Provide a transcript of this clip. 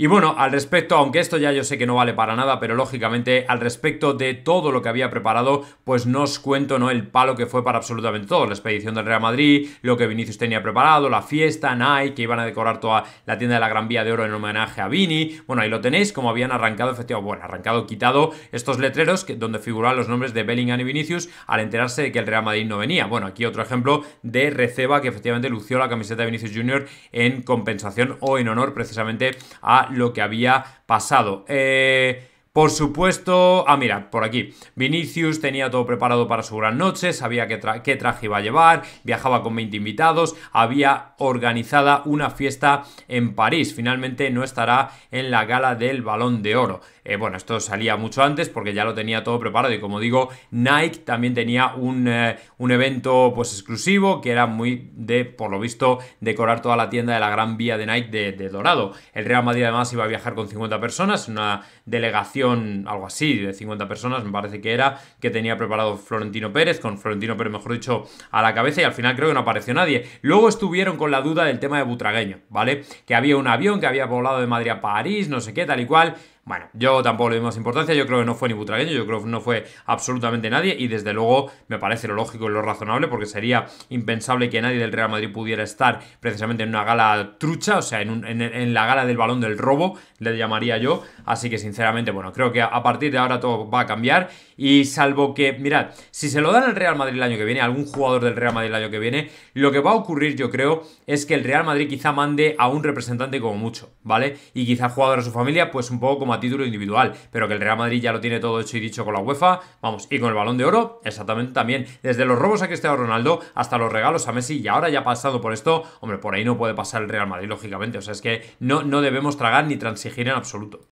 Y bueno, al respecto, aunque esto ya yo sé que no vale para nada, pero lógicamente al respecto de todo lo que había preparado, pues no os cuento ¿no? el palo que fue para absolutamente todo. La expedición del Real Madrid, lo que Vinicius tenía preparado, la fiesta, Nike, que iban a decorar toda la tienda de la Gran Vía de Oro en homenaje a Vini. Bueno, ahí lo tenéis, como habían arrancado, efectivamente, bueno, arrancado, quitado estos letreros que, donde figuraban los nombres de Bellingham y Vinicius al enterarse de que el Real Madrid no venía. Bueno, aquí otro ejemplo de receba que efectivamente lució la camiseta de Vinicius Jr. en compensación o en honor precisamente a lo que había pasado. Eh, por supuesto, ah, mira, por aquí. Vinicius tenía todo preparado para su gran noche, sabía qué, traje iba a llevar, viajaba con 20 invitados, había organizada una fiesta en París. Finalmente no estará en la gala del Balón de Oro. Eh, bueno, esto salía mucho antes porque ya lo tenía todo preparado y como digo, Nike también tenía un, eh, un evento pues exclusivo que era muy de, por lo visto, decorar toda la tienda de la Gran Vía de Nike de Dorado. El Real Madrid además iba a viajar con 50 personas, una delegación algo así, de 50 personas, me parece que era, que tenía preparado Florentino Pérez, con Florentino Pérez, mejor dicho, a la cabeza y al final creo que no apareció nadie. Luego estuvieron con la duda del tema de Butragueño, ¿vale? Que había un avión que había volado de Madrid a París, no sé qué, tal y cual. Bueno, yo tampoco le doy más importancia, yo creo que no fue ni Butragueño, yo creo que no fue absolutamente nadie y desde luego me parece lo lógico y lo razonable porque sería impensable que nadie del Real Madrid pudiera estar precisamente en una gala trucha, o sea, en, en, la gala del balón del robo, le llamaría yo, así que sinceramente, bueno, creo que a, partir de ahora todo va a cambiar y salvo que, mirad, si se lo dan al Real Madrid el año que viene, algún jugador del Real Madrid el año que viene, lo que va a ocurrir yo creo es que el Real Madrid quizá mande a un representante como mucho, ¿vale? Y quizá jugador a su familia, pues un poco como a título individual, pero que el Real Madrid ya lo tiene todo hecho y dicho con la UEFA, vamos, y con el balón de oro, exactamente también, desde los robos a Cristiano Ronaldo hasta los regalos a Messi, y ahora ya pasado por esto, hombre, por ahí no puede pasar el Real Madrid, lógicamente, o sea, es que no, no debemos tragar ni transigir en absoluto.